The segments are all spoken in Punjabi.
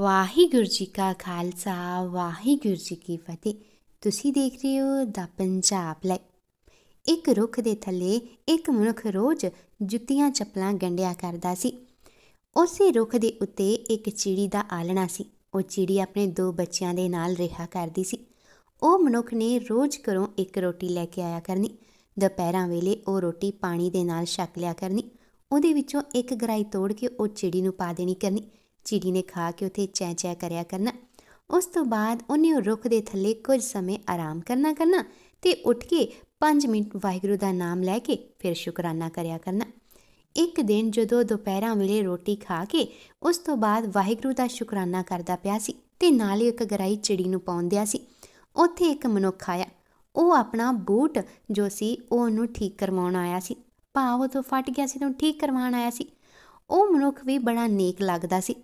ਵਾਹਿਗੁਰੂ ਜੀ ਕਾ ਖਾਲਸਾ ਵਾਹਿਗੁਰੂ ਜੀ ਕੀ ਫਤਿਹ ਤੁਸੀਂ ਦੇਖ ਰਹੇ ਹੋ ਦਾ ਪੰਜਾਬ ਲੈ ਇੱਕ ਰੁੱਖ ਦੇ ਥੱਲੇ ਇੱਕ ਮਨੁੱਖ ਰੋਜ਼ ਜੁੱਤੀਆਂ ਚੱਪਲਾਂ ਗੰਡਿਆ ਕਰਦਾ ਸੀ ਉਸੇ ਰੁੱਖ ਦੇ ਉੱਤੇ ਇੱਕ ਚਿੜੀ ਦਾ ਆਲਣਾ ਸੀ ਉਹ ਚਿੜੀ ਆਪਣੇ ਦੋ ਬੱਚਿਆਂ ਦੇ ਨਾਲ ਰਿਹਾ ਕਰਦੀ ਸੀ ਉਹ ਮਨੁੱਖ ਨੇ ਰੋਜ਼ ਘਰੋਂ ਇੱਕ ਰੋਟੀ ਲੈ ਕੇ ਆਇਆ ਕਰਨੀ ਦੁਪਹਿਰਾਂ ਵੇਲੇ ਉਹ ਰੋਟੀ ਪਾਣੀ ਦੇ ਨਾਲ ਛਕ ਲਿਆ ਕਰਨੀ ਉਹਦੇ ਵਿੱਚੋਂ ਇੱਕ ਗਰਾਈ ਤੋੜ ਕੇ ਉਹ ਚਿੜੀ ਨੂੰ ਪਾ ਦੇਣੀ ਕਰਨੀ ਚਿੜੀ ਨੇ ਖਾ ਕੇ ਉਥੇ ਚੈ ਚੈ ਕਰਿਆ ਕਰਨਾ ਉਸ ਤੋਂ ਬਾਅਦ ਉਹਨੇ ਉਹ ਰੁੱਖ ਦੇ ਥੱਲੇ ਕੁਝ ਸਮੇਂ ਆਰਾਮ ਕਰਨਾ ਕਰਨਾ ਤੇ ਉੱਠ ਕੇ 5 ਮਿੰਟ ਵਾਹਿਗੁਰੂ ਦਾ ਨਾਮ ਲੈ ਕੇ ਫਿਰ ਸ਼ੁਕਰਾਨਾ ਕਰਿਆ ਕਰਨਾ ਇੱਕ ਦਿਨ ਜਦੋਂ ਦੁਪਹਿਰਾਂ ਵੇਲੇ ਰੋਟੀ ਖਾ ਕੇ ਉਸ ਤੋਂ ਬਾਅਦ ਵਾਹਿਗੁਰੂ ਦਾ ਸ਼ੁਕਰਾਨਾ ਕਰਦਾ ਪਿਆ ਸੀ ਤੇ ਨਾਲ ਹੀ ਇੱਕ ਗਰਾਈ ਚਿੜੀ ਨੂੰ ਪਾਉਂਦਿਆ ਸੀ ਉੱਥੇ ਇੱਕ ਮਨੁੱਖ ਆਇਆ ਉਹ ਆਪਣਾ ਬੂਟ ਜੋ ਸੀ ਉਹ ਨੂੰ ਠੀਕ ਕਰਵਾਉਣ ਆਇਆ ਸੀ ਭਾਵ ਉਹ ਤੋਂ ਫਟ ਗਿਆ ਸੀ ਤਾਂ ਠੀਕ ਕਰਵਾਉਣ ਆਇਆ ਸੀ ਉਹ ਮਨੁੱਖ ਵੀ ਬੜਾ ਨੇਕ ਲੱਗਦਾ ਸੀ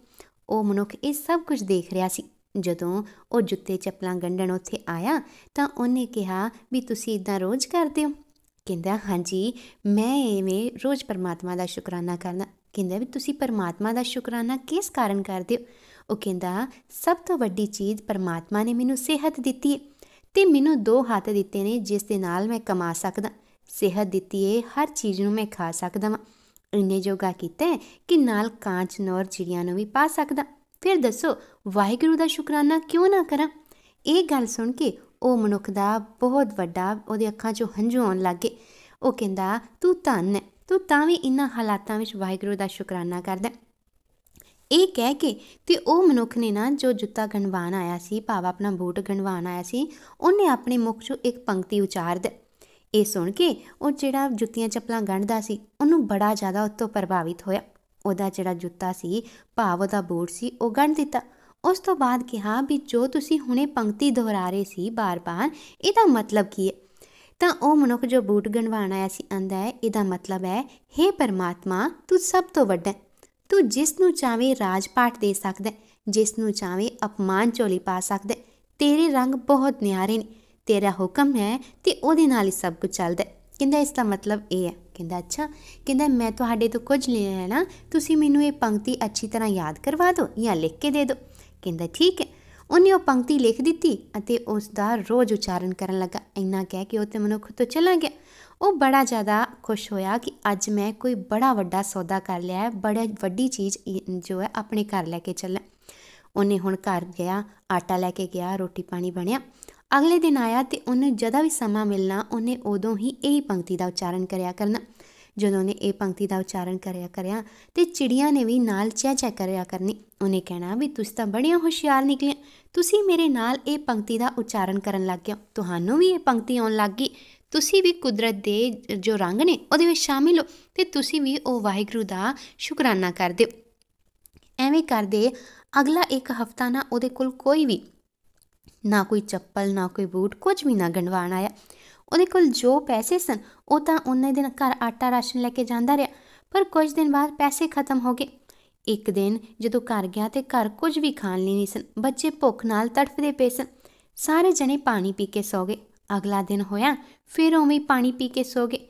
ਉਹ ਮਨੁੱਖ ਇਹ ਸਭ ਕੁਝ ਦੇਖ ਰਿਹਾ ਸੀ ਜਦੋਂ ਉਹ ਜੁੱਤੇ ਚੱਪਲਾਂ ਗੰਢਣ ਉੱਥੇ ਆਇਆ ਤਾਂ ਉਹਨੇ ਕਿਹਾ ਵੀ ਤੁਸੀਂ ਇਦਾਂ ਰੋਜ਼ ਕਰਦੇ ਹੋ ਕਹਿੰਦਾ ਹਾਂਜੀ ਮੈਂ ਐਵੇਂ ਰੋਜ਼ ਪਰਮਾਤਮਾ ਦਾ ਸ਼ੁਕਰਾਨਾ ਕਰਨਾ ਕਹਿੰਦਾ ਵੀ ਤੁਸੀਂ ਪਰਮਾਤਮਾ ਦਾ ਸ਼ੁਕਰਾਨਾ ਕਿਸ ਕਾਰਨ ਕਰਦੇ ਹੋ ਉਹ ਕਹਿੰਦਾ ਸਭ ਤੋਂ ਵੱਡੀ ਚੀਜ਼ ਪਰਮਾਤਮਾ ਨੇ ਮੈਨੂੰ ਸਿਹਤ ਦਿੱਤੀ ਹੈ ਤੇ ਮੈਨੂੰ ਦੋ ਹੱਥ ਦਿੱਤੇ ਨੇ ਜਿਸ ਦੇ ਨਾਲ ਮੈਂ ਕਮਾ ਸਕਦਾ ਸਿਹਤ ਦਿੱਤੀ ਹੈ ਹਰ ਚੀਜ਼ ਨੂੰ ਮੈਂ ਖਾ ਸਕਦਾ ਹਾਂ ਇੰਨੇ ਜੋਗਾ ਕੀਤਾ ਕਿ ਨਾਲ ਕਾਂਚ ਨੌਰ ਚਿੜੀਆਂ ਨੂੰ ਵੀ ਪਾ ਸਕਦਾ ਫਿਰ ਦੱਸੋ ਵਾਹਿਗੁਰੂ ਦਾ ਸ਼ੁਕਰਾਨਾ ਕਿਉਂ ਨਾ ਕਰਾਂ ਇਹ ਗੱਲ ਸੁਣ ਕੇ ਉਹ ਮਨੁੱਖ ਦਾ ਬਹੁਤ ਵੱਡਾ ਉਹਦੇ ਅੱਖਾਂ 'ਚੋਂ ਹੰਝੂ ਆਉਣ ਲੱਗੇ ਉਹ ਕਹਿੰਦਾ ਤੂੰ ਧੰਨ ਹੈ ਤੂੰ ਤਾਂ ਵੀ ਇਨ੍ਹਾਂ ਹਾਲਾਤਾਂ ਵਿੱਚ ਵਾਹਿਗੁਰੂ ਦਾ ਸ਼ੁਕਰਾਨਾ ਕਰਦਾ ਇਹ ਕਹਿ ਕੇ ਤੇ ਉਹ ਮਨੁੱਖ ਨੇ ਨਾ ਜੋ ਜੁੱਤਾ ਗਣਵਾਣ ਆਇਆ ਸੀ ਭਾਵ ਆਪਣਾ ਬੂਟ ਗਣਵਾਣ ਆਇਆ ਸੀ ਉਹਨੇ ਆਪਣੇ ਮੁਖ 'ਚੋਂ ਇੱਕ ਪੰਕਤੀ ਉਚਾਰਦਾ ਇਹ ਸੁਣ ਕੇ ਉਹ ਜਿਹੜਾ ਜੁੱਤੀਆਂ ਚੱਪਲਾਂ ਗੰਢਦਾ ਸੀ ਉਹਨੂੰ ਬੜਾ ਜ਼ਿਆਦਾ ਉਸ ਤੋਂ ਪ੍ਰਭਾਵਿਤ ਹੋਇਆ ਉਹਦਾ ਜਿਹੜਾ ਜੁੱਤਾ ਸੀ ਭਾਵ ਉਹਦਾ ਬੂਟ ਸੀ ਉਹ ਗੰਢ ਦਿੱਤਾ ਉਸ ਤੋਂ ਬਾਅਦ ਕਿਹਾ ਵੀ ਜੋ ਤੁਸੀਂ ਹੁਣੇ ਪੰਕਤੀ ਦੁਹਰਾ ਰਹੇ ਸੀ ਬਾਰ-ਬਾਰ ਇਹਦਾ ਮਤਲਬ ਕੀ ਹੈ ਤਾਂ ਉਹ ਮਨੁੱਖ ਜੋ ਬੂਟ ਗਣਵਾਣ ਆਇਆ ਸੀ ਆਂਦਾ ਹੈ ਇਹਦਾ ਮਤਲਬ ਹੈ हे ਪਰਮਾਤਮਾ ਤੂੰ ਸਭ ਤੋਂ ਵੱਡਾ ਤੂੰ ਜਿਸ ਨੂੰ ਚਾਵੇਂ ਰਾਜਪਾਟ ਦੇ ਸਕਦਾ ਜਿਸ ਨੂੰ ਚਾਵੇਂ ਅਪਮਾਨ ਚੋਲੀ ਪਾ ਸਕਦਾ ਤੇਰੇ ਰੰਗ ਬਹੁਤ ਨਿਆਰੇ ਨੇ ਤੇਰਾ ਹੁਕਮ ਹੈ ਤੇ ਉਹਦੇ ਨਾਲ ਹੀ ਸਭ ਕੁਝ ਚੱਲਦਾ ਕਹਿੰਦਾ ਇਸ ਦਾ ਮਤਲਬ ਇਹ ਹੈ ਕਹਿੰਦਾ ਅੱਛਾ ਕਹਿੰਦਾ ਮੈਂ ਤੁਹਾਡੇ ਤੋਂ ਕੁਝ ਲੈਣਾ ਹੈ ਨਾ ਤੁਸੀਂ ਮੈਨੂੰ ਇਹ ਪੰਕਤੀ ਅੱਛੀ ਤਰ੍ਹਾਂ ਯਾਦ ਕਰਵਾ ਦਿਓ ਜਾਂ ਲਿਖ ਕੇ ਦੇ ਦਿਓ ਕਹਿੰਦਾ ਠੀਕ ਹੈ ਉਹਨੇ ਉਹ ਪੰਕਤੀ ਲਿਖ ਦਿੱਤੀ ਅਤੇ ਉਸ ਦਾ ਰੋਜ਼ ਉਚਾਰਨ ਕਰਨ ਲੱਗਾ ਇੰਨਾ ਕਹਿ ਕੇ ਉਹ ਤੇ ਮਨੁੱਖ ਤੋਂ ਚਲਾ ਗਿਆ ਉਹ ਬੜਾ ਜ਼ਿਆਦਾ ਖੁਸ਼ ਹੋਇਆ ਕਿ ਅੱਜ ਮੈਂ ਕੋਈ ਬੜਾ ਵੱਡਾ ਸੌਦਾ ਕਰ ਲਿਆ ਹੈ ਬੜਾ ਵੱਡੀ ਚੀਜ਼ ਜੋ ਹੈ ਆਪਣੇ ਘਰ ਲੈ ਕੇ ਚੱਲਾਂ ਉਹਨੇ ਹੁਣ ਘਰ ਗਿਆ ਆਟਾ ਲੈ ਕੇ ਗਿਆ ਰੋਟੀ ਪਾਣੀ ਬਣਿਆ ਅਗਲੇ ਦਿਨ ਆਇਆ ਤੇ ਉਹਨੇ ਜਦਾ ਵੀ ਸਮਾਂ ਮਿਲਣਾ ਉਹਨੇ ਉਦੋਂ ਹੀ ਇਹ ਪੰਕਤੀ ਦਾ ਉਚਾਰਨ ਕਰਿਆ ਕਰਨਾ ਜਦੋਂ ਨੇ ਇਹ ਪੰਕਤੀ ਦਾ ਉਚਾਰਨ ਕਰਿਆ ਕਰਿਆ ਤੇ ਚਿੜੀਆਂ ਨੇ ਵੀ ਨਾਲ ਚਹਿ ਚਹਿ ਕਰਿਆ ਕਰਨੀ ਉਹਨੇ ਕਹਿਣਾ ਵੀ ਤੁਸੀਂ ਤਾਂ ਬੜੀਆਂ ਹੁਸ਼ਿਆਰ ਨਿਕਲੇ ਤੁਸੀਂ ਮੇਰੇ ਨਾਲ ਇਹ ਪੰਕਤੀ ਦਾ ਉਚਾਰਨ ਕਰਨ ਲੱਗ ਗਏ ਤੁਹਾਨੂੰ ਵੀ ਇਹ ਪੰਕਤੀ ਆਉਣ ਲੱਗ ਗਈ ਤੁਸੀਂ ਵੀ ਕੁਦਰਤ ਦੇ ਜੋ ਰੰਗ ਨੇ ਉਹਦੇ ਵਿੱਚ ਸ਼ਾਮਿਲ ਹੋ ਤੇ ਤੁਸੀਂ ਵੀ ਉਹ ਵਾਹਿਗੁਰੂ ਦਾ ਸ਼ੁਕਰਾਨਾ ਕਰਦੇ ਐਵੇਂ ਕਰਦੇ ਅਗਲਾ ਇੱਕ ਹਫਤਾ ਨਾ ਉਹਦੇ ਕੋਲ ਕੋਈ ਵੀ ਨਾ ਕੋਈ ਚੱਪਲ ਨਾ ਕੋਈ ਬੂਟ ਕੁਝ ਵੀ ਨਾ ਗੰਡਵਾਣ ਆਇਆ ਉਹਦੇ ਕੋਲ ਜੋ ਪੈਸੇ ਸਨ ਉਹ ਤਾਂ ਉਹਨੇ ਦਿਨ ਘਰ ਆਟਾ ਰਾਸ਼ਨ ਲੈ ਕੇ ਜਾਂਦਾ ਰਿਹਾ ਪਰ ਕੁਝ ਦਿਨ ਬਾਅਦ ਪੈਸੇ ਖਤਮ ਹੋ ਗਏ ਇੱਕ ਦਿਨ ਜਦੋਂ ਘਰ ਗਿਆ ਤੇ ਘਰ ਕੁਝ ਵੀ ਖਾਣ ਲਈ ਨਹੀਂ ਸਨ ਬੱਚੇ ਭੁੱਖ ਨਾਲ ਤੜਫਦੇ ਪਏ ਸਨ ਸਾਰੇ ਜਣੇ ਪਾਣੀ ਪੀ ਕੇ ਸੌ ਗਏ ਅਗਲਾ ਦਿਨ ਹੋਇਆ ਫਿਰ ਉਵੇਂ ਪਾਣੀ ਪੀ ਕੇ ਸੌ ਗਏ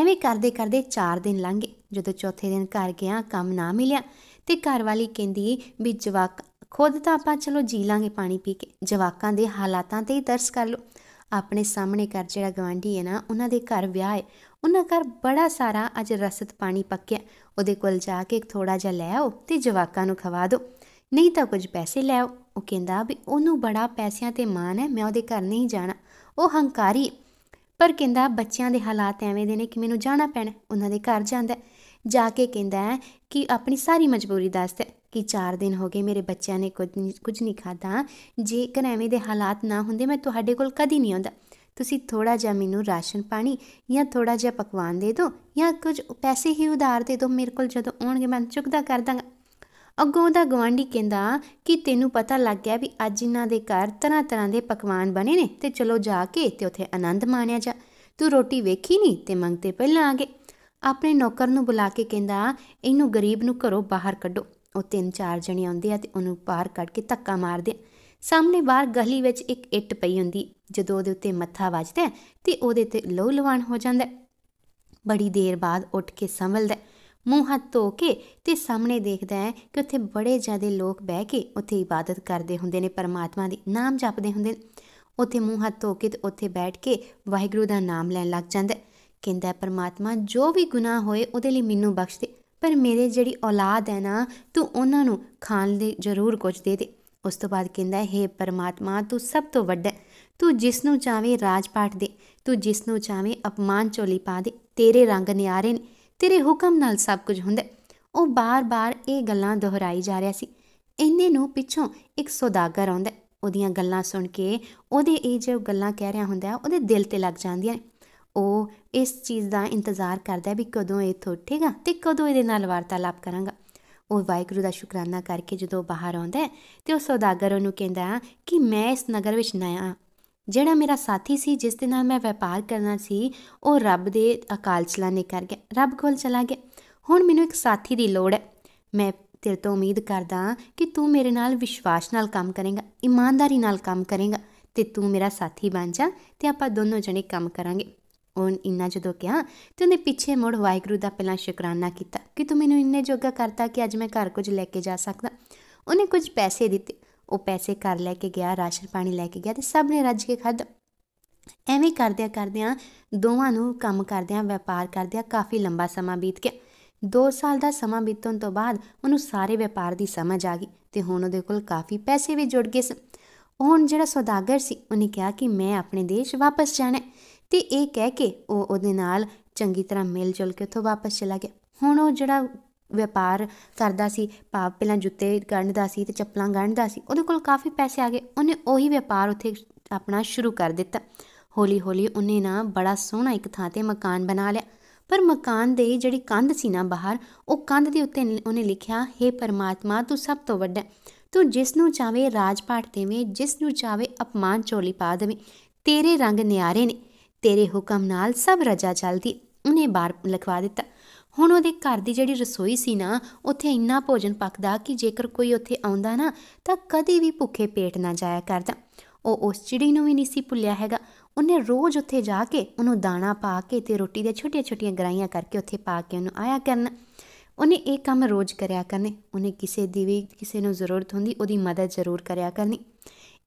ਐਵੇਂ ਕਰਦੇ ਕਰਦੇ 4 ਦਿਨ ਲੰਘ ਗਏ ਜਦੋਂ ਚੌਥੇ ਦਿਨ ਘਰ ਗਿਆ ਕੰਮ ਨਾ ਮਿਲਿਆ ਤੇ ਘਰ ਵਾਲੀ ਕਹਿੰਦੀ ਵੀ ਜਵਾਕ ਖੁਦ ਤਾਂ ਆਪਾਂ ਚਲੋ ਜੀ ਲਾਂਗੇ ਪਾਣੀ ਪੀ ਕੇ ਜਵਾਕਾਂ ਦੇ ਹਾਲਾਤਾਂ ਤੇ ਹੀ ਦਰਸ ਕਰ ਲਓ ਆਪਣੇ ਸਾਹਮਣੇ ਕਰ ਜਿਹੜਾ ਗਵਾਂਢੀ ਹੈ ਨਾ ਉਹਨਾਂ ਦੇ ਘਰ ਵਿਆਹ ਹੈ ਉਹਨਾਂ ਘਰ ਬੜਾ ਸਾਰਾ ਅੱਜ ਰਸਤ ਪਾਣੀ ਪੱਕਿਆ ਉਹਦੇ ਕੋਲ ਜਾ ਕੇ ਥੋੜਾ ਜਿਹਾ ਲੈ ਆਓ ਤੇ ਜਵਾਕਾਂ ਨੂੰ ਖਵਾ ਦਿਓ ਨਹੀਂ ਤਾਂ ਕੁਝ ਪੈਸੇ ਲੈ ਆਓ ਉਹ ਕਹਿੰਦਾ ਵੀ ਉਹਨੂੰ ਬੜਾ ਪੈਸਿਆਂ ਤੇ ਮਾਣ ਹੈ ਮੈਂ ਉਹਦੇ ਘਰ ਨਹੀਂ ਜਾਣਾ ਉਹ ਹੰਕਾਰੀ ਪਰ ਕਹਿੰਦਾ ਬੱਚਿਆਂ ਦੇ ਹਾਲਾਤ ਐਵੇਂ ਦੇ ਨੇ ਕਿ ਮੈਨੂੰ ਜਾਣਾ ਪੈਣਾ ਉਹਨਾਂ ਦੇ ਘਰ ਜਾਂਦਾ ਜਾ ਕੇ ਕਹਿੰਦਾ ਕਿ ਆਪਣੀ ਸਾਰੀ ਮਜਬੂਰੀ ਦੱਸਦਾ ਕਿ 4 ਦਿਨ ਹੋ ਗਏ ਮੇਰੇ ਬੱਚਿਆਂ ਨੇ ਕੁਝ ਕੁਝ ਨਹੀਂ ਖਾਦਾ ਜੇਕਰ ਐਵੇਂ ਦੇ ਹਾਲਾਤ ਨਾ ਹੁੰਦੇ ਮੈਂ ਤੁਹਾਡੇ ਕੋਲ ਕਦੀ ਨਹੀਂ ਆਉਂਦਾ ਤੁਸੀਂ ਥੋੜਾ ਜਿਹਾ ਮੈਨੂੰ ਰਾਸ਼ਨ ਪਾਣੀ ਜਾਂ ਥੋੜਾ ਜਿਹਾ ਪਕਵਾਨ ਦੇ ਦਿਓ ਜਾਂ ਕੁਝ ਪੈਸੇ ਹੀ ਉਧਾਰ ਦੇ ਦਿਓ ਮੇਰੇ ਕੋਲ ਜਦੋਂ ਆਉਣਗੇ ਮੈਂ ਚੁਕਦਾ ਕਰ ਦਾਂਗਾ ਅੱਗੋਂ ਦਾ ਗਵਾਂਢੀ ਕਹਿੰਦਾ ਕਿ ਤੈਨੂੰ ਪਤਾ ਲੱਗ ਗਿਆ ਵੀ ਅੱਜ ਇਹਨਾਂ ਦੇ ਘਰ ਤਰ੍ਹਾਂ ਤਰ੍ਹਾਂ ਦੇ ਪਕਵਾਨ ਬਣੇ ਨੇ ਤੇ ਚਲੋ ਜਾ ਕੇ ਤੇ ਉੱਥੇ ਆਨੰਦ ਮਾਣਿਆ ਜਾ ਤੂੰ ਰੋਟੀ ਵੇਖੀ ਨਹੀਂ ਤੇ ਮੰਗਤੇ ਪਹਿਲਾਂ ਆ ਗਏ ਆਪਣੇ ਨੌਕਰ ਨੂੰ ਬੁਲਾ ਕੇ ਕਹਿੰਦਾ ਇਹਨੂੰ ਗਰੀਬ ਨੂੰ ਘਰੋਂ ਬਾਹਰ ਕੱਢੋ ਉਹ ਤਿੰਨ ਚਾਰ ਜਣੇ ਆਉਂਦੇ ਆ ਤੇ ਉਹਨੂੰ ਬਾਹਰ ਕੱਢ ਕੇ ਧੱਕਾ ਮਾਰਦੇ ਸਾਹਮਣੇ ਬਾਹਰ ਗਲੀ ਵਿੱਚ ਇੱਕ ਇੱਟ ਪਈ ਹੁੰਦੀ ਜਦੋਂ ਉਹਦੇ ਉੱਤੇ ਮੱਥਾ ਵੱਜਦਾ ਤੇ ਉਹਦੇ ਤੇ ਲਹੂ ਲਵਾਨ ਹੋ ਜਾਂਦਾ ਬੜੀ ਦੇਰ ਬਾਅਦ ਉੱਠ ਕੇ ਸੰਭਲਦਾ ਮੂੰਹ ਹੱਥ ਧੋ ਕੇ ਤੇ ਸਾਹਮਣੇ ਦੇਖਦਾ ਕਿ ਉੱਥੇ ਬੜੇ ਜ਼ਿਆਦੇ ਲੋਕ ਬਹਿ ਕੇ ਉੱਥੇ ਇਬਾਦਤ ਕਰਦੇ ਹੁੰਦੇ ਨੇ ਪਰਮਾਤਮਾ ਦੇ ਨਾਮ ਜਪਦੇ ਹੁੰਦੇ ਨੇ ਉੱਥੇ ਮੂੰਹ ਹੱਥ ਧੋ ਕੇ ਤੇ ਉੱਥੇ ਬੈਠ ਕੇ ਵਾਹਿਗੁਰੂ ਦਾ ਨਾਮ ਲੈਣ ਲੱਗ ਜਾਂਦਾ ਕਹਿੰਦਾ ਪਰਮਾਤਮਾ ਜੋ ਵੀ ਗੁਨਾਹ ਹੋਏ ਉਹਦੇ ਲਈ ਮੈਨੂੰ ਬਖਸ਼ ਦੇ ਪਰ ਮੇਰੇ ਜਿਹੜੀ ਔਲਾਦ ਹੈ ਨਾ ਤੂੰ ਉਹਨਾਂ ਨੂੰ ਖਾਣ ਲਈ ਜ਼ਰੂਰ ਕੁਝ ਦੇ ਦੇ ਉਸ ਤੋਂ ਬਾਅਦ ਕਹਿੰਦਾ ਹੈ ਪਰਮਾਤਮਾ ਤੂੰ ਸਭ ਤੋਂ ਵੱਡਾ ਤੂੰ ਜਿਸ ਨੂੰ ਚਾਵੇਂ ਰਾਜ ਦੇ ਤੂੰ ਜਿਸ ਨੂੰ ਚਾਵੇਂ અપਮਾਨ ਚੋਲੀ ਪਾ ਦੇ ਤੇਰੇ ਰੰਗ ਨਿਆਰੇ ਨੇ ਤੇਰੇ ਹੁਕਮ ਨਾਲ ਸਭ ਕੁਝ ਹੁੰਦਾ ਉਹ ਬਾਰ-ਬਾਰ ਇਹ ਗੱਲਾਂ ਦੁਹਰਾਈ ਜਾ ਰਿਹਾ ਸੀ ਇੰਨੇ ਨੂੰ ਪਿੱਛੋਂ ਇੱਕ ਸੌਦਾਗਰ ਆਉਂਦਾ ਉਹਦੀਆਂ ਗੱਲਾਂ ਸੁਣ ਕੇ ਉਹਦੇ ਇਹ ਜੋ ਗੱਲਾਂ ਕਹਿ ਰਿਹਾ ਹੁੰਦਾ ਉਹਦੇ ਦਿਲ ਤੇ ਲੱਗ ਜਾਂਦੀਆਂ ਉਹ ਇਸ ਚੀਜ਼ ਦਾ ਇੰਤਜ਼ਾਰ ਕਰਦਾ ਵੀ ਕਦੋਂ ਇਹ ਥੋਠੇਗਾ ਤੇ ਕਦੋਂ ਇਹਦੇ ਨਾਲ ਵਾਰਤਾਲਾਪ ਕਰਾਂਗਾ ਉਹ ਵਾਹਿਗੁਰੂ ਦਾ ਸ਼ੁਕਰਾਨਾ ਕਰਕੇ ਜਦੋਂ ਬਾਹਰ ਆਉਂਦਾ ਤੇ ਉਹ ਸੌਦਾਗਰ ਉਹਨੂੰ ਕਹਿੰਦਾ ਕਿ ਮੈਂ ਇਸ ਨਗਰ ਵਿੱਚ ਨਇਆ ਜਿਹੜਾ ਮੇਰਾ ਸਾਥੀ ਸੀ ਜਿਸ ਦੇ ਨਾਲ ਮੈਂ ਵਪਾਰ ਕਰਨਾ ਸੀ ਉਹ ਰੱਬ ਦੇ ਅਕਾਲ ਚਲਾਣੇ ਕਰ ਗਿਆ ਰੱਬ ਕੋਲ ਚਲਾ ਗਿਆ ਹੁਣ ਮੈਨੂੰ ਇੱਕ ਸਾਥੀ ਦੀ ਲੋੜ ਹੈ ਮੈਂ ਤੇਰੇ ਤੋਂ ਉਮੀਦ ਕਰਦਾ ਕਿ ਤੂੰ ਮੇਰੇ ਨਾਲ ਵਿਸ਼ਵਾਸ ਨਾਲ ਕੰਮ ਕਰੇਗਾ ਇਮਾਨਦਾਰੀ ਨਾਲ ਕੰਮ ਕਰੇਗਾ ਤੇ ਤੂੰ ਮੇਰਾ ਸਾਥੀ ਬਣ ਜਾ ਤੇ ਆਪਾਂ ਦੋਨੋਂ ਜਣੇ ਕੰਮ ਕਰਾਂਗੇ ਉਹਨ ਇੰਨਾ ਜਦੋਂ ਕਿਹਾ ਤੇ ਉਹਨੇ ਪਿੱਛੇ ਮੁੜ ਵਾਇਗਰੂ ਦਾ ਪਹਿਲਾਂ ਸ਼ੁਕਰਾਨਾ ਕੀਤਾ ਕਿ ਤੂੰ ਮੈਨੂੰ ਇੰਨੇ ਜੋਗਾ ਕਰਤਾ ਕਿ ਅੱਜ ਮੈਂ ਘਰ ਕੁਝ ਲੈ ਕੇ ਜਾ ਸਕਦਾ ਉਹਨੇ ਕੁਝ ਪੈਸੇ ਦਿੱਤੇ ਉਹ ਪੈਸੇ ਘਰ ਲੈ ਕੇ ਗਿਆ ਰਾਸ਼ਨ ਪਾਣੀ ਲੈ ਕੇ ਗਿਆ ਤੇ ਸਭ ਨੇ ਰੱਜ ਕੇ ਖਾਧਾ ਐਵੇਂ ਕਰਦਿਆਂ ਕਰਦਿਆਂ ਦੋਵਾਂ ਨੂੰ ਕੰਮ ਕਰਦਿਆਂ ਵਪਾਰ ਕਰਦਿਆਂ ਕਾਫੀ ਲੰਬਾ ਸਮਾਂ ਬੀਤ ਗਿਆ 2 ਸਾਲ ਦਾ ਸਮਾਂ ਬੀਤਣ ਤੋਂ ਬਾਅਦ ਉਹਨੂੰ ਸਾਰੇ ਵਪਾਰ ਦੀ ਸਮਝ ਆ ਗਈ ਤੇ ਹੁਣ ਉਹਦੇ ਕੋਲ ਕਾਫੀ ਪੈਸੇ ਵੀ ਜੁੜ ਗਏ ਸਨ ਹੁਣ ਜਿਹੜਾ ਸੌਦਾਗਰ ਸੀ ਉਹਨੇ ਕਿਹਾ ਕਿ ਮੈਂ ਆਪਣੇ ਦੇਸ਼ ਵਾਪਸ ਜਾਣਾ ਤੇ ਇਹ ਕਹਿ ਕੇ ਉਹ ਉਹਦੇ ਨਾਲ ਚੰਗੀ ਤਰ੍ਹਾਂ ਮਿਲ ਜੁਲ ਕੇ ਉੱਥੋਂ ਵਾਪਸ ਚਲਾ ਗਿਆ ਹੁਣ ਉਹ ਜਿਹੜਾ ਵਪਾਰ ਕਰਦਾ ਸੀ ਭਾਵ ਪਹਿਲਾਂ ਜੁੱਤੇ ਗੰਢਦਾ ਸੀ ਤੇ ਚੱਪਲਾਂ ਗੰਢਦਾ ਸੀ ਉਹਦੇ ਕੋਲ ਕਾਫੀ ਪੈਸੇ ਆ ਗਏ ਉਹਨੇ ਉਹੀ ਵਪਾਰ ਉੱਥੇ ਆਪਣਾ ਸ਼ੁਰੂ ਕਰ ਦਿੱਤਾ ਹੌਲੀ ਹੌਲੀ ਉਹਨੇ ਨਾ ਬੜਾ ਸੋਹਣਾ ਇੱਕ ਥਾਂ ਤੇ ਮਕਾਨ ਬਣਾ ਲਿਆ ਪਰ ਮਕਾਨ ਦੇ ਜਿਹੜੀ ਕੰਧ ਸੀ ਨਾ ਬਾਹਰ ਉਹ ਕੰਧ ਦੇ ਉੱਤੇ ਉਹਨੇ ਲਿਖਿਆ हे ਪਰਮਾਤਮਾ ਤੂੰ ਸਭ ਤੋਂ ਵੱਡਾ ਤੂੰ ਜਿਸ ਨੂੰ ਚਾਵੇ ਰਾਜਪਾਟ ਦੇਵੇਂ ਜਿਸ ਨੂੰ ਚਾਵੇ ਅਪਮਾਨ ਚੋਲੀ ਪਾ ਦੇਵੇਂ ਤੇਰੇ ਰੰਗ ਨਿਆਰੇ ਨੇ ਤੇਰੇ ਹੁਕਮ ਨਾਲ ਸਭ ਰਜਾ ਚੱਲਦੀ ਉਹਨੇ ਬਾਹਰ ਲਿਖਵਾ ਦਿੱਤਾ ਹੁਣ ਉਹਦੇ ਘਰ ਦੀ ਜਿਹੜੀ ਰਸੋਈ ਸੀ ਨਾ ਉੱਥੇ ਇੰਨਾ ਭੋਜਨ ਪੱਕਦਾ ਕਿ ਜੇਕਰ ਕੋਈ ਉੱਥੇ ਆਉਂਦਾ ਨਾ ਤਾਂ ਕਦੀ ਵੀ ਭੁੱਖੇ ਪੇਟ ਨਾ ਜਾਇਆ ਕਰਦਾ ਉਹ ਉਸ ਚਿੜੀ ਨੂੰ ਵੀ ਨਹੀਂ ਸੀ ਭੁੱਲਿਆ ਹੈਗਾ ਉਹਨੇ ਰੋਜ਼ ਉੱਥੇ ਜਾ ਕੇ ਉਹਨੂੰ ਦਾਣਾ ਪਾ ਕੇ ਤੇ ਰੋਟੀ ਦੇ ਛੋਟੀਆਂ-ਛੋਟੀਆਂ ਗਰਾਈਆਂ ਕਰਕੇ ਉੱਥੇ ਪਾ ਕੇ ਉਹਨੂੰ ਆਇਆ ਕਰਨਾ ਉਹਨੇ ਇਹ ਕੰਮ ਰੋਜ਼ ਕਰਿਆ ਕਰਨੇ ਉਹਨੇ ਕਿਸੇ ਦੀ ਵੀ ਕਿਸੇ ਨੂੰ ਜ਼ਰੂਰਤ ਹੁੰਦੀ ਉਹਦੀ ਮਦਦ ਜ਼ਰੂਰ ਕਰਿਆ ਕਰਨੀ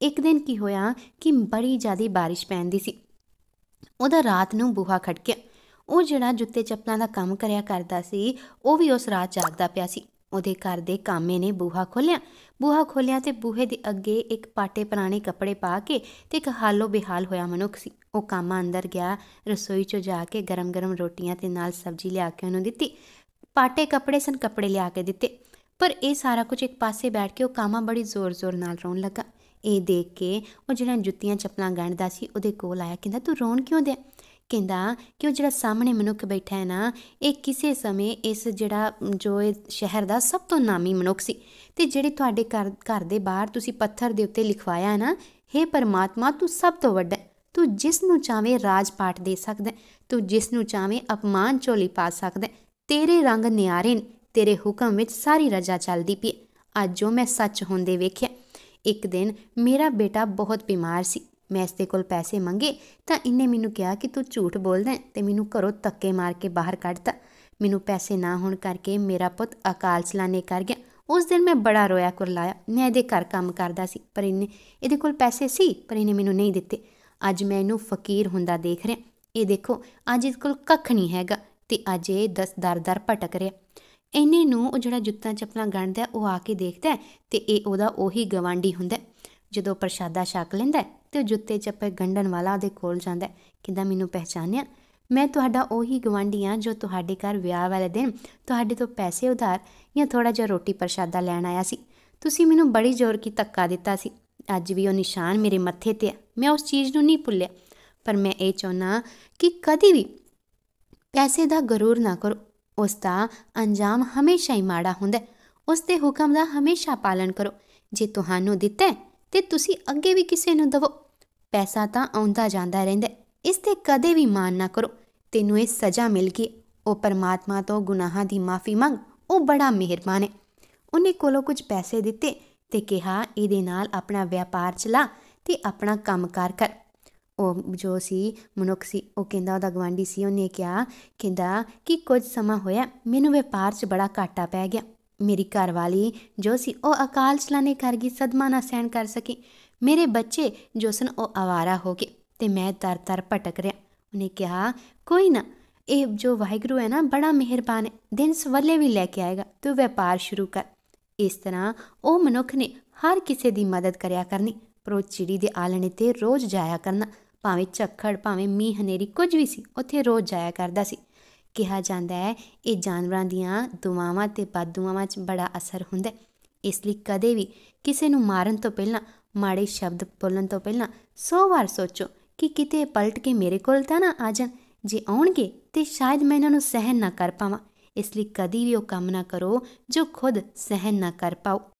ਇੱਕ ਦਿਨ ਕੀ ਹੋਇਆ ਕਿ ਬੜੀ ਜ਼ਿਆਦਾ ਬਾਰਿਸ਼ ਪੈਂਦੀ ਸੀ ਉਹਦਾ ਰਾਤ ਨੂੰ ਬੂਹਾ ਖੜਕਿਆ ਉਹ ਜਿਹੜਾ ਜੁੱਤੇ ਚੱਪਲਾਂ ਦਾ ਕੰਮ ਕਰਿਆ ਕਰਦਾ ਸੀ ਉਹ ਵੀ ਉਸ ਰਾਤ ਜਾਗਦਾ ਪਿਆ ਸੀ ਉਹਦੇ ਘਰ ਦੇ ਕਾਮੇ ਨੇ ਬੂਹਾ ਖੋਲਿਆ ਬੂਹਾ ਖੋਲਿਆ ਤੇ ਬੂਹੇ ਦੇ ਅੱਗੇ ਇੱਕ ਪਾਟੇ ਪੁਰਾਣੇ ਕੱਪੜੇ ਪਾ ਕੇ ਤੇ ਇੱਕ ਹਾਲੋ ਬਿਹਾਲ ਹੋਇਆ ਮਨੁੱਖ ਸੀ ਉਹ ਕਾਮਾ ਅੰਦਰ ਗਿਆ ਰਸੋਈ 'ਚ ਜਾ ਕੇ ਗਰਮ-ਗਰਮ ਰੋਟੀਆਂ ਤੇ ਨਾਲ ਸਬਜ਼ੀ ਲਿਆ ਕੇ ਉਹਨੂੰ ਦਿੱਤੀ ਪਾਟੇ ਕੱਪੜੇ ਸਨ ਕੱਪੜੇ ਲਿਆ ਕੇ ਦਿੱਤੇ ਪਰ ਇਹ ਸਾਰਾ ਕੁਝ ਇੱਕ ਪਾਸੇ ਬੈਠ ਕੇ ਉਹ ਕਾਮਾ ਬੜੀ ਜ਼ੋਰ-ਜ਼ੋਰ ਨਾਲ ਰੋਣ ਲੱਗਾ ਇਹ ਦੇਖ ਕੇ ਉਹ ਜਿਹੜਾ ਜੁੱਤੀਆਂ ਚੱਪਲਾਂ ਗੰਢਦਾ ਸੀ ਉਹਦੇ ਕੋਲ ਆਇਆ ਕਹਿੰਦਾ ਤੂੰ ਰੋਣ ਕਿਉਂ ਦਿਆ ਕਹਿੰਦਾ ਕਿ ਉਹ ਜਿਹੜਾ ਸਾਹਮਣੇ ਮਨੁੱਖ ਬੈਠਾ ਹੈ ਨਾ ਇਹ ਕਿਸੇ ਸਮੇਂ ਇਸ ਜਿਹੜਾ ਜੋ ਇਹ ਸ਼ਹਿਰ ਦਾ ਸਭ ਤੋਂ ਨਾਮੀ ਮਨੁੱਖ ਸੀ ਤੇ ਜਿਹੜੇ ਤੁਹਾਡੇ ਘਰ ਘਰ ਦੇ ਬਾਹਰ ਤੁਸੀਂ ਪੱਥਰ ਦੇ ਉੱਤੇ ਲਿਖਵਾਇਆ ਹੈ ਨਾ हे ਪਰਮਾਤਮਾ ਤੂੰ ਸਭ ਤੋਂ ਵੱਡਾ ਤੂੰ ਜਿਸ ਨੂੰ ਚਾਵੇਂ ਰਾਜਪਾਟ ਦੇ ਸਕਦਾ ਤੂੰ ਜਿਸ ਨੂੰ ਚਾਵੇਂ ਅਪਮਾਨ ਝੋਲੀ ਪਾ ਸਕਦਾ ਤੇਰੇ ਰੰਗ ਨਿਆਰੇ ਤੇਰੇ ਹੁਕਮ ਵਿੱਚ ਸਾਰੀ ਰਜਾ ਚੱਲਦੀ ਪਈ ਅੱਜ ਜੋ ਮੈਂ ਸੱਚ ਹੁੰਦੇ ਵੇਖਿਆ ਇੱਕ ਦਿਨ ਮੇਰਾ ਬੇਟਾ ਬਹੁਤ ਬਿਮਾਰ ਸੀ ਮੈਂ ਇਸਦੇ ਕੋਲ ਪੈਸੇ ਮੰਗੇ ਤਾਂ ਇਹਨੇ ਮੈਨੂੰ ਕਿਹਾ ਕਿ ਤੂੰ ਝੂਠ ਬੋਲਦਾ ਤੇ ਮੈਨੂੰ ਘਰੋਂ ਤੱਕੇ ਮਾਰ ਕੇ ਬਾਹਰ ਕੱਢਤਾ ਮੈਨੂੰ ਪੈਸੇ ਨਾ ਹੋਣ ਕਰਕੇ ਮੇਰਾ ਪੁੱਤ ਅਕਾਲ ਚਲਾਣੇ ਕਰ ਗਿਆ ਉਸ ਦਿਨ ਮੈਂ ਬੜਾ ਰੋਇਆ ਕੁਰਲਾਇਆ ਮੈਂ ਇਹਦੇ ਘਰ ਕੰਮ ਕਰਦਾ ਸੀ ਪਰ ਇਹਨੇ ਇਹਦੇ ਕੋਲ ਪੈਸੇ ਸੀ ਪਰ ਇਹਨੇ ਮੈਨੂੰ ਨਹੀਂ ਦਿੱਤੇ ਅੱਜ ਮੈਂ ਇਹਨੂੰ ਫਕੀਰ ਹੁੰਦਾ ਦੇਖ ਰਿਹਾ ਇਹ ਦੇਖੋ ਅੱਜ ਇਸ ਕੋਲ ਕੱਖ ਨਹੀਂ ਹੈਗਾ ਤੇ ਅੱਜ ਇਹ ਦਸ ਦਰ ਦਰ ਭਟਕ ਰਿਹਾ ਇੰਨੇ ਨੂੰ ਉਹ ਜਿਹੜਾ ਜੁੱਤਾਂ ਚੱਪਲਾਂ ਗੰਢਦਾ ਉਹ ਆ ਕੇ ਦੇਖਦਾ ਤੇ ਇਹ ਉਹਦਾ ਉਹੀ ਗਵਾਂਢੀ ਹੁੰਦਾ ਜਦੋਂ ਪ੍ਰਸ਼ਾਦਾ ਛਕ ਲੈਂਦਾ ਤੇ ਉਹ ਜੁੱਤੇ ਚੱਪੇ ਗੰਢਣ ਵਾਲਾ ਉਹਦੇ ਕੋਲ ਜਾਂਦਾ ਕਿੰਦਾ ਮੈਨੂੰ ਪਹਿਚਾਨਿਆ ਮੈਂ ਤੁਹਾਡਾ ਉਹੀ ਗਵਾਂਢੀ ਆ ਜੋ ਤੁਹਾਡੇ ਘਰ ਵਿਆਹ ਵਾਲੇ ਦਿਨ ਤੁਹਾਡੇ ਤੋਂ ਪੈਸੇ ਉਧਾਰ ਜਾਂ ਥੋੜਾ ਜਿਹਾ ਰੋਟੀ ਪ੍ਰਸ਼ਾਦਾ ਲੈਣ ਆਇਆ ਸੀ ਤੁਸੀਂ ਮੈਨੂੰ ਬੜੀ ਜ਼ੋਰ ਕੀ ਧੱਕਾ ਦਿੱਤਾ ਸੀ ਅੱਜ ਵੀ ਉਹ ਨਿਸ਼ਾਨ ਮੇਰੇ ਮੱਥੇ ਤੇ ਆ ਮੈਂ ਉਸ ਚੀਜ਼ ਨੂੰ ਨਹੀਂ ਭੁੱਲਿਆ ਪਰ ਮੈਂ ਇਹ ਚਾਹਨਾ ਕਿ ਕਦੀ ਵੀ ਪੈਸੇ ਦਾ ਗਰੂਰ ਨਾ ਕਰੋ ਉਸ ਦਾ ਅੰਜਾਮ ਹਮੇਸ਼ਾ ਹੀ ਮਾੜਾ ਹੁੰਦਾ ਹੈ ਉਸ ਦੇ ਹੁਕਮ ਦਾ ਹਮੇਸ਼ਾ ਪਾਲਣ ਕਰੋ ਜੇ ਤੁਹਾਨੂੰ ਦਿੱਤਾ ਤੇ ਤੁਸੀਂ ਅੱਗੇ ਵੀ ਕਿਸੇ ਨੂੰ ਦਿਵੋ ਪੈਸਾ ਤਾਂ ਆਉਂਦਾ ਜਾਂਦਾ ਰਹਿੰਦਾ ਇਸ ਤੇ ਕਦੇ ਵੀ ਮਾਨ ਨਾ ਕਰੋ ਤੈਨੂੰ ਇਹ ਸਜ਼ਾ ਮਿਲ ਗਈ ਉਹ ਪਰਮਾਤਮਾ ਤੋਂ ਗੁਨਾਹਾਂ ਦੀ ਮਾਫੀ ਮੰਗ ਉਹ ਬੜਾ ਮਿਹਰਬਾਨ ਹੈ ਉਹਨੇ ਕੋਲੋਂ ਕੁਝ ਪੈਸੇ ਦਿੱਤੇ ਤੇ ਕਿਹਾ ਇਹਦੇ ਨਾਲ ਆਪਣਾ ਵਪਾਰ ਚਲਾ ਤੇ ਆਪਣਾ ਕੰਮਕਾਰ ਕਰ ਉਹ ਜੋ ਸੀ ਮਨੁੱਖ ਸੀ ਉਹ ਕਹਿੰਦਾ ਉਹਦਾ ਗਵਾਂਢੀ ਸੀ ਉਹਨੇ ਕਿਹਾ ਕਹਿੰਦਾ ਕਿ ਕੁਝ ਸਮਾਂ ਹੋਇਆ ਮੈਨੂੰ ਵਪਾਰ 'ਚ ਬੜਾ ਘਾਟਾ ਪੈ ਗਿਆ ਮੇਰੀ ਘਰਵਾਲੀ ਜੋ ਸੀ ਉਹ ਅਕਾਲ ਚਲਾਣੇ ਕਰ ਗਈ ਸਦਮਾ ਨਾ ਸਹਿਣ ਕਰ ਸਕੀ ਮੇਰੇ ਬੱਚੇ ਜੋ ਸਨ ਉਹ ਆਵਾਰਾ ਹੋ ਗਏ ਤੇ ਮੈਂ ਤਰ-ਤਰ ਭਟਕ ਰਿਹਾ ਉਹਨੇ ਕਿਹਾ ਕੋਈ ਨਾ ਇਹ ਜੋ ਵਾਹਿਗੁਰੂ ਹੈ ਨਾ ਬੜਾ ਮਿਹਰਬਾਨ ਹੈ ਦਿਨ ਸਵੱਲੇ ਵੀ ਲੈ ਕੇ ਆਏਗਾ ਤੂੰ ਵਪਾਰ ਸ਼ੁਰੂ ਕਰ ਇਸ ਤਰ੍ਹਾਂ ਉਹ ਮਨੁੱਖ ਨੇ ਹਰ ਕਿਸੇ ਦੀ ਮਦਦ ਕਰਿਆ ਕਰਨੀ ਪਰ ਉਹ ਚਿੜੀ ਦੇ ਆਲਣੇ ਤੇ ਰੋਜ਼ ਜਾਇਆ ਕਰਨਾ ਭਾਵੇਂ ਝੱਖੜ ਭਾਵੇਂ ਮੀਂਹ ਹਨੇਰੀ ਕੁਝ ਵੀ ਸੀ ਉੱਥੇ ਰੋਜ਼ ਜਾਇਆ ਕਰਦਾ ਸੀ ਕਿਹਾ ਜਾਂਦਾ ਹੈ ਇਹ ਜਾਨਵਰਾਂ ਦੀਆਂ ਦੁਆਵਾਂ ਤੇ ਬਦਦੁਆਵਾਂ 'ਚ ਬੜਾ ਅਸਰ ਹੁੰਦਾ ਹੈ ਇਸ ਲਈ ਕਦੇ ਵੀ ਕਿਸੇ ਨੂੰ ਮਾਰਨ ਤੋਂ ਪਹਿਲਾਂ ਮਾੜੇ ਸ਼ਬਦ ਬੋਲਣ ਤੋਂ ਪਹਿਲਾਂ 100 ਵਾਰ ਸੋਚੋ ਕਿ ਕਿਤੇ ਪਲਟ ਕੇ ਮੇਰੇ ਕੋਲ ਤਾਂ ਨਾ ਆ ਜਾਣ ਜੇ ਆਉਣਗੇ ਤੇ ਸ਼ਾਇਦ ਮੈਂ ਇਹਨਾਂ ਨੂੰ ਸਹਿਨ ਨਾ ਕਰ ਪਾਵਾਂ ਇਸ ਲਈ ਕਦੀ ਵੀ ਉਹ ਕੰਮ ਨਾ ਕਰੋ ਜੋ ਖੁਦ ਸਹਿਨ ਨਾ ਕਰ ਪਾਓ